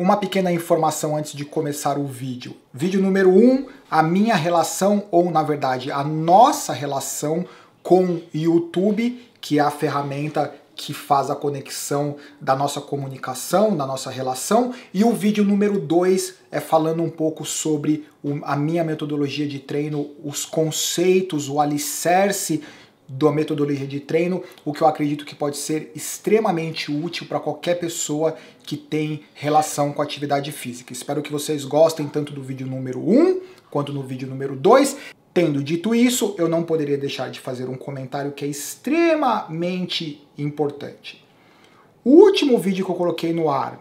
Uma pequena informação antes de começar o vídeo. Vídeo número 1, um, a minha relação, ou na verdade a nossa relação com YouTube, que é a ferramenta que faz a conexão da nossa comunicação, da nossa relação. E o vídeo número 2 é falando um pouco sobre a minha metodologia de treino, os conceitos, o alicerce da metodologia de treino, o que eu acredito que pode ser extremamente útil para qualquer pessoa que tem relação com atividade física. Espero que vocês gostem tanto do vídeo número 1 quanto no vídeo número 2. Tendo dito isso, eu não poderia deixar de fazer um comentário que é extremamente importante. O último vídeo que eu coloquei no ar,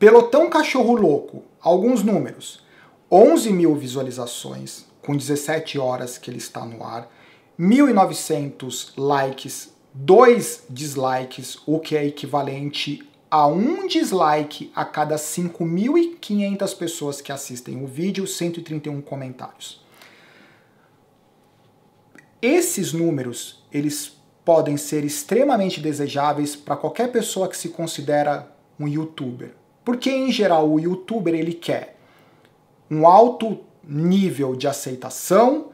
Pelotão Cachorro Louco, alguns números, 11 mil visualizações, com 17 horas que ele está no ar, 1.900 likes, 2 dislikes, o que é equivalente a um dislike a cada 5.500 pessoas que assistem o vídeo, 131 comentários. Esses números, eles podem ser extremamente desejáveis para qualquer pessoa que se considera um youtuber. Porque em geral o youtuber ele quer um alto nível de aceitação,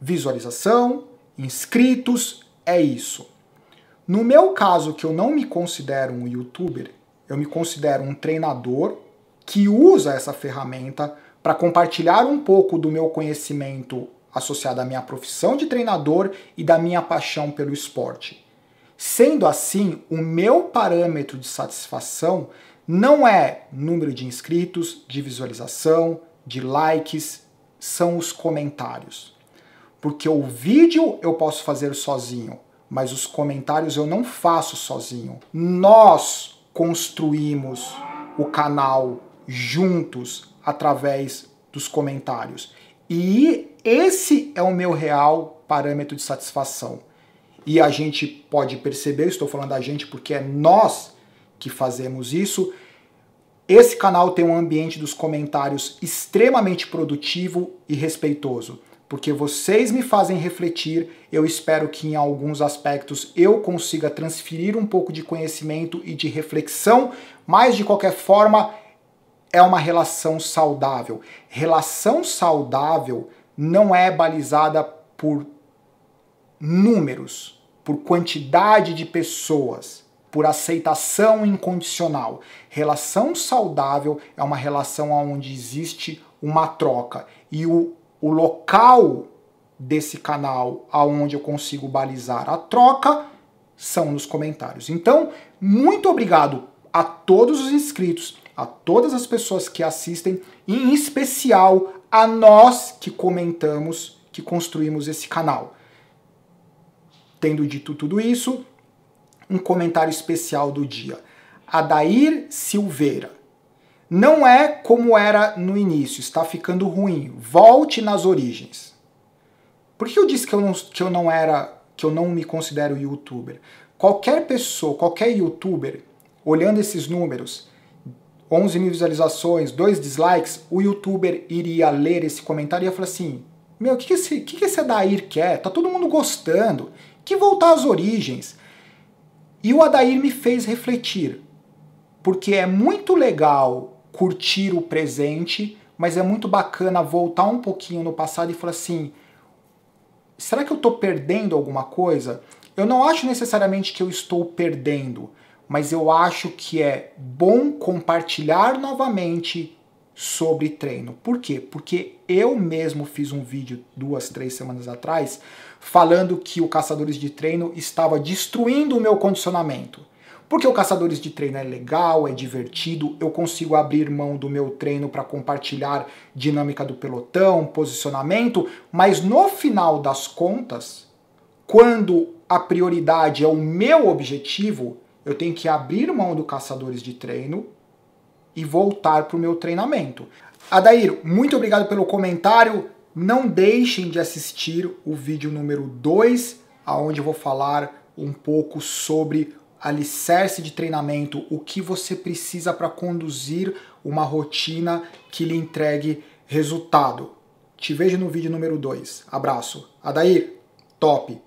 visualização, inscritos, é isso. No meu caso, que eu não me considero um youtuber, eu me considero um treinador que usa essa ferramenta para compartilhar um pouco do meu conhecimento associado à minha profissão de treinador e da minha paixão pelo esporte. Sendo assim, o meu parâmetro de satisfação não é número de inscritos, de visualização, de likes, são os comentários porque o vídeo eu posso fazer sozinho, mas os comentários eu não faço sozinho. Nós construímos o canal juntos através dos comentários. E esse é o meu real parâmetro de satisfação. E a gente pode perceber, estou falando a gente porque é nós que fazemos isso. Esse canal tem um ambiente dos comentários extremamente produtivo e respeitoso porque vocês me fazem refletir. Eu espero que em alguns aspectos eu consiga transferir um pouco de conhecimento e de reflexão, mas de qualquer forma é uma relação saudável. Relação saudável não é balizada por números, por quantidade de pessoas, por aceitação incondicional. Relação saudável é uma relação onde existe uma troca e o o local desse canal aonde eu consigo balizar a troca são nos comentários. Então, muito obrigado a todos os inscritos, a todas as pessoas que assistem, e em especial a nós que comentamos, que construímos esse canal. Tendo dito tudo isso, um comentário especial do dia. Adair Silveira não é como era no início, está ficando ruim. Volte nas origens. Por que eu disse que eu não, que eu não era, que eu não me considero youtuber? Qualquer pessoa, qualquer youtuber, olhando esses números, 11 mil visualizações, dois dislikes, o youtuber iria ler esse comentário e ia falar assim: Meu, o que, que, esse, que, que esse Adair quer? Tá todo mundo gostando. Que voltar às origens. E o Adair me fez refletir, porque é muito legal curtir o presente, mas é muito bacana voltar um pouquinho no passado e falar assim: será que eu estou perdendo alguma coisa? Eu não acho necessariamente que eu estou perdendo, mas eu acho que é bom compartilhar novamente sobre treino. Por quê? Porque eu mesmo fiz um vídeo duas, três semanas atrás falando que o Caçadores de Treino estava destruindo o meu condicionamento. Porque o Caçadores de Treino é legal, é divertido, eu consigo abrir mão do meu treino para compartilhar dinâmica do pelotão, posicionamento, mas no final das contas, quando a prioridade é o meu objetivo, eu tenho que abrir mão do Caçadores de Treino e voltar para o meu treinamento. Adair, muito obrigado pelo comentário. Não deixem de assistir o vídeo número 2, aonde eu vou falar um pouco sobre alicerce de treinamento, o que você precisa para conduzir uma rotina que lhe entregue resultado. Te vejo no vídeo número 2. Abraço. Adair, top!